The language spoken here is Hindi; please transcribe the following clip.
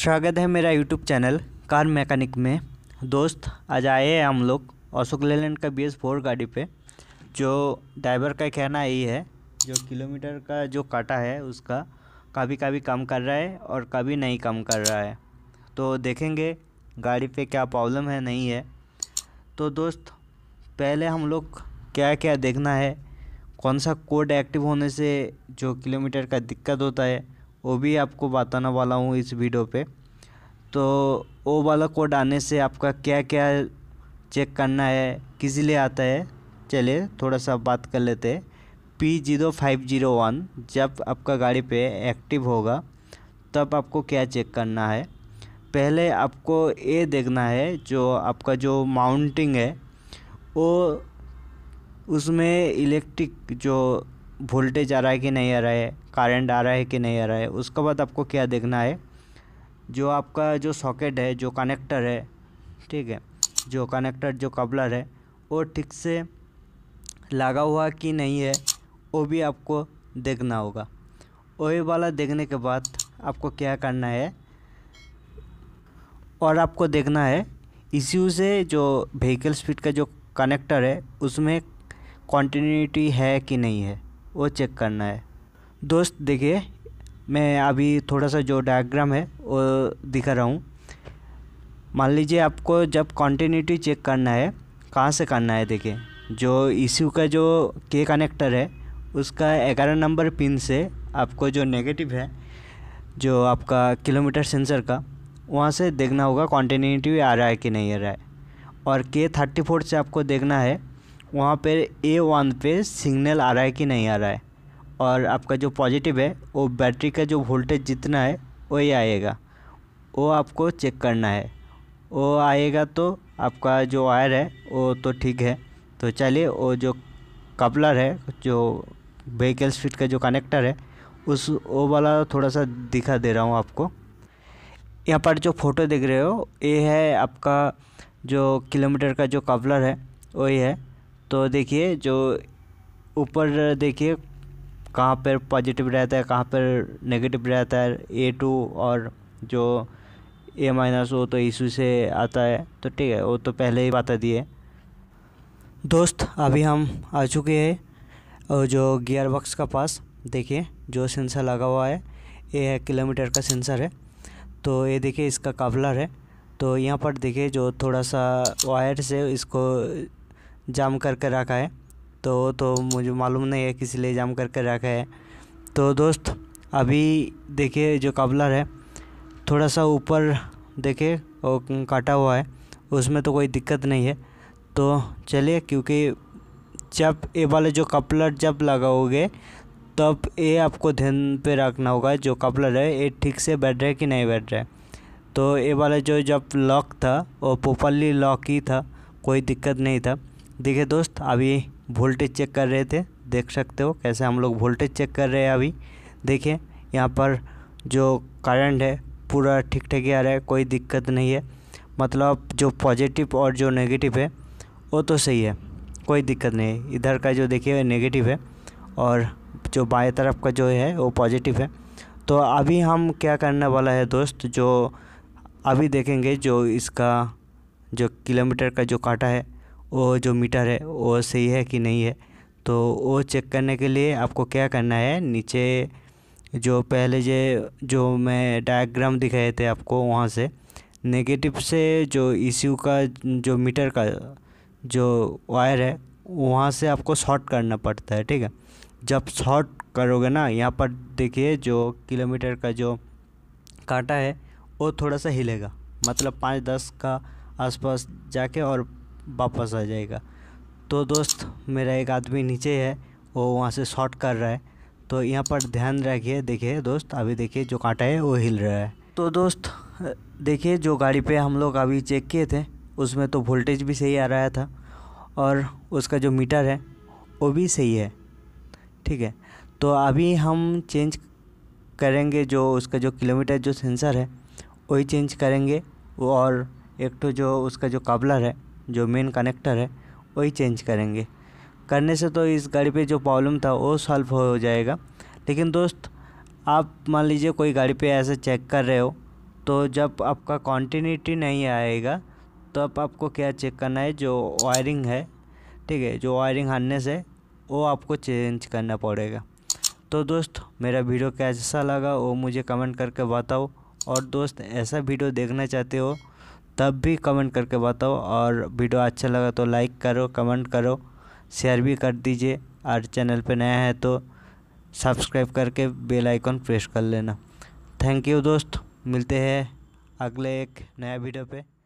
स्वागत है मेरा यूट्यूब चैनल कार मैकेनिक में दोस्त आज आए हैं हम लोग अशोक लेलैंड का बी एस फोर गाड़ी पे जो ड्राइवर का कहना यही है जो किलोमीटर का जो काटा है उसका कभी कभी काम कर रहा है और कभी नहीं काम कर रहा है तो देखेंगे गाड़ी पे क्या प्रॉब्लम है नहीं है तो दोस्त पहले हम लोग क्या क्या देखना है कौन सा कोड एक्टिव होने से जो किलोमीटर का दिक्कत होता है वो भी आपको बताने वाला हूँ इस वीडियो पे तो वो वाला कोड आने से आपका क्या क्या चेक करना है किस लिए आता है चलिए थोड़ा सा बात कर लेते हैं P zero five zero one जब आपका गाड़ी पे एक्टिव होगा तब आपको क्या चेक करना है पहले आपको ये देखना है जो आपका जो माउंटिंग है वो उसमें इलेक्ट्रिक जो वोल्टेज आ रहा है कि नहीं आ रहा है करंट आ रहा है कि नहीं आ रहा है उसके बाद आपको क्या देखना है जो आपका जो सॉकेट है जो कनेक्टर है ठीक है जो कनेक्टर जो कबलर है वो ठीक से लगा हुआ कि नहीं है वो भी आपको देखना होगा वही वाला देखने के बाद आपको क्या करना है और आपको देखना है इसी से जो व्हीकल स्पीड का जो कनेक्टर है उसमें कॉन्टीन्यूटी है कि नहीं है वो चेक करना है दोस्त देखिए मैं अभी थोड़ा सा जो डायग्राम है वो दिखा रहा हूँ मान लीजिए आपको जब कॉन्टीन्यूटी चेक करना है कहाँ से करना है देखिए जो इशू का जो के कनेक्टर है उसका ग्यारह नंबर पिन से आपको जो नेगेटिव है जो आपका किलोमीटर सेंसर का वहाँ से देखना होगा कॉन्टीन्यूटी आ रहा है कि नहीं आ रहा है और के थर्टी फोर से आपको देखना है वहाँ पर ए वन पे सिग्नल आ रहा है कि नहीं आ रहा है और आपका जो पॉजिटिव है वो बैटरी का जो वोल्टेज जितना है वही आएगा वो आपको चेक करना है वो आएगा तो आपका जो वायर है वो तो ठीक है तो चलिए वो जो कपलर है जो व्हीकल स्पीड का जो कनेक्टर है उस वो वाला थोड़ा सा दिखा दे रहा हूँ आपको यहाँ पर जो फ़ोटो देख रहे हो ये है आपका जो किलोमीटर का जो कपलर है वही है तो देखिए जो ऊपर देखिए कहाँ पर पॉजिटिव रहता है कहाँ पर नेगेटिव रहता है ए टू और जो ए माइनस वो तो इसी से आता है तो ठीक है वो तो पहले ही बता दिए दोस्त अभी हम आ चुके हैं और जो गियर बक्स का पास देखिए जो सेंसर लगा हुआ है ये है किलोमीटर का सेंसर है तो ये देखिए इसका काबलर है तो यहाँ पर देखिए जो थोड़ा सा वायर से इसको जाम करके रखा है तो तो मुझे मालूम नहीं है किसी लिए जाम करके रखा है तो दोस्त अभी देखिए जो कबलर है थोड़ा सा ऊपर देखे और काटा हुआ है उसमें तो कोई दिक्कत नहीं है तो चलिए क्योंकि जब ये वाले जो कपलर जब लगाओगे तब ये आपको ध्यान पे रखना होगा जो कपलर है ये ठीक से बैठ रहा है कि नहीं बैठ रहा है तो ये वाला जो जब लॉक था वो प्रॉपरली लॉक ही था कोई दिक्कत नहीं था देखिए दोस्त अभी वोल्टेज चेक कर रहे थे देख सकते हो कैसे हम लोग वोल्टेज चेक कर रहे हैं अभी देखिए यहाँ पर जो करंट है पूरा ठीक ठीक आ रहा है कोई दिक्कत नहीं है मतलब जो पॉजिटिव और जो नेगेटिव है वो तो सही है कोई दिक्कत नहीं है इधर का जो देखिए नेगेटिव है और जो बाएं तरफ का जो है वो पॉजिटिव है तो अभी हम क्या करने वाला है दोस्त जो अभी देखेंगे जो इसका जो किलोमीटर का जो काटा है वो जो मीटर है वो सही है कि नहीं है तो वो चेक करने के लिए आपको क्या करना है नीचे जो पहले जे जो मैं डायग्राम दिखाए थे आपको वहाँ से नेगेटिव से जो ईसीयू का जो मीटर का जो वायर है वहाँ से आपको शॉर्ट करना पड़ता है ठीक है जब शॉर्ट करोगे ना यहाँ पर देखिए जो किलोमीटर का जो कांटा है वो थोड़ा सा हिलेगा मतलब पाँच दस का आसपास जाके और वापस आ जाएगा तो दोस्त मेरा एक आदमी नीचे है वो वहाँ से शॉर्ट कर रहा है तो यहाँ पर ध्यान रखिए देखिए दोस्त अभी देखिए जो कांटा है वो हिल रहा है तो दोस्त देखिए जो गाड़ी पे हम लोग अभी चेक किए थे उसमें तो वोल्टेज भी सही आ रहा था और उसका जो मीटर है वो भी सही है ठीक है तो अभी हम चेंज करेंगे जो उसका जो किलोमीटर जो सेंसर है वही चेंज करेंगे और एक तो जो उसका जो काबलर है जो मेन कनेक्टर है वही चेंज करेंगे करने से तो इस गाड़ी पे जो प्रॉब्लम था वो सॉल्व हो जाएगा लेकिन दोस्त आप मान लीजिए कोई गाड़ी पे ऐसे चेक कर रहे हो तो जब आपका कॉन्टीन्यूटी नहीं आएगा तब तो आपको क्या चेक करना है जो वायरिंग है ठीक है जो वायरिंग हारने से वो आपको चेंज करना पड़ेगा तो दोस्त मेरा वीडियो कैसा लगा वो मुझे कमेंट करके बताओ और दोस्त ऐसा वीडियो देखना चाहते हो तब भी कमेंट करके बताओ और वीडियो अच्छा लगा तो लाइक करो कमेंट करो शेयर भी कर दीजिए और चैनल पर नया है तो सब्सक्राइब करके बेल आइकन प्रेस कर लेना थैंक यू दोस्त मिलते हैं अगले एक नया वीडियो पे